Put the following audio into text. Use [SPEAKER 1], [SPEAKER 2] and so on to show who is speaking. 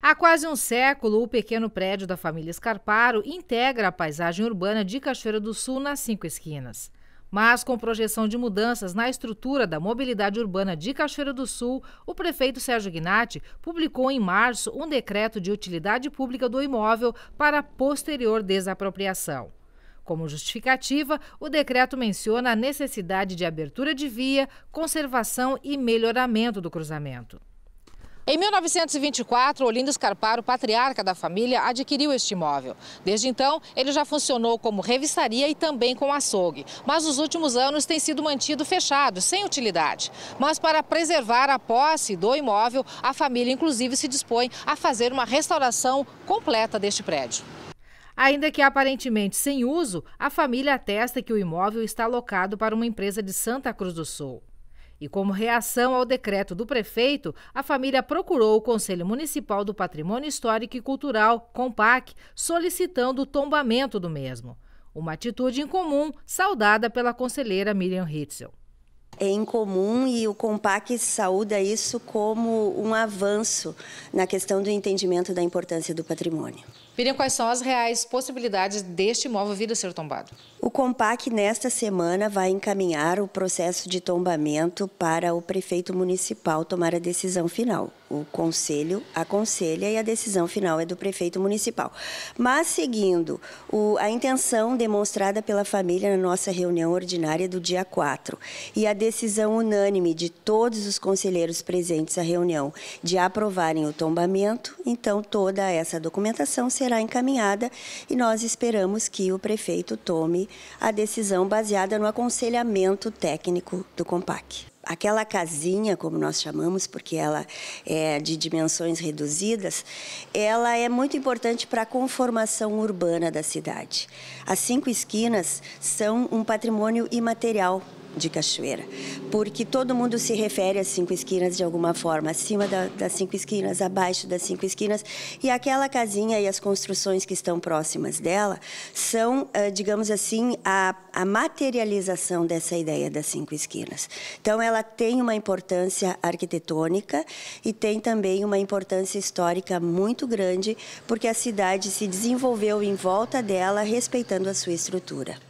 [SPEAKER 1] Há quase um século, o pequeno prédio da família Escarparo integra a paisagem urbana de Cachoeira do Sul nas cinco esquinas. Mas, com projeção de mudanças na estrutura da mobilidade urbana de Cachoeira do Sul, o prefeito Sérgio Gnatti publicou em março um decreto de utilidade pública do imóvel para posterior desapropriação. Como justificativa, o decreto menciona a necessidade de abertura de via, conservação e melhoramento do cruzamento. Em 1924, Olindo Scarparo, patriarca da família, adquiriu este imóvel. Desde então, ele já funcionou como revistaria e também com açougue. Mas nos últimos anos tem sido mantido fechado, sem utilidade. Mas para preservar a posse do imóvel, a família inclusive se dispõe a fazer uma restauração completa deste prédio. Ainda que aparentemente sem uso, a família atesta que o imóvel está alocado para uma empresa de Santa Cruz do Sul. E como reação ao decreto do prefeito, a família procurou o Conselho Municipal do Patrimônio Histórico e Cultural, COMPAC, solicitando o tombamento do mesmo. Uma atitude incomum, saudada pela conselheira Miriam Hitzel é
[SPEAKER 2] incomum e o COMPAC saúda isso como um avanço na questão do entendimento da importância do patrimônio.
[SPEAKER 1] Miriam, quais são as reais possibilidades deste
[SPEAKER 2] imóvel vir a ser tombado? O Compac, nesta semana, vai encaminhar o processo de tombamento para o prefeito municipal tomar a decisão final. O conselho aconselha e a decisão final é do prefeito municipal. Mas, seguindo o, a intenção demonstrada pela família na nossa reunião ordinária do dia 4 e a decisão unânime de todos os conselheiros presentes à reunião de aprovarem o tombamento, então toda essa documentação será será encaminhada e nós esperamos que o prefeito tome a decisão baseada no aconselhamento técnico do COMPAC aquela casinha, como nós chamamos, porque ela é de dimensões reduzidas, ela é muito importante para a conformação urbana da cidade. As cinco esquinas são um patrimônio imaterial de cachoeira, porque todo mundo se refere às cinco esquinas de alguma forma, acima da, das cinco esquinas, abaixo das cinco esquinas, e aquela casinha e as construções que estão próximas dela são, eh, digamos assim, a, a materialização dessa ideia das cinco esquinas. Então, ela tem uma importância arquitetônica e tem também uma importância histórica muito grande, porque a cidade se desenvolveu em volta dela, respeitando a sua estrutura.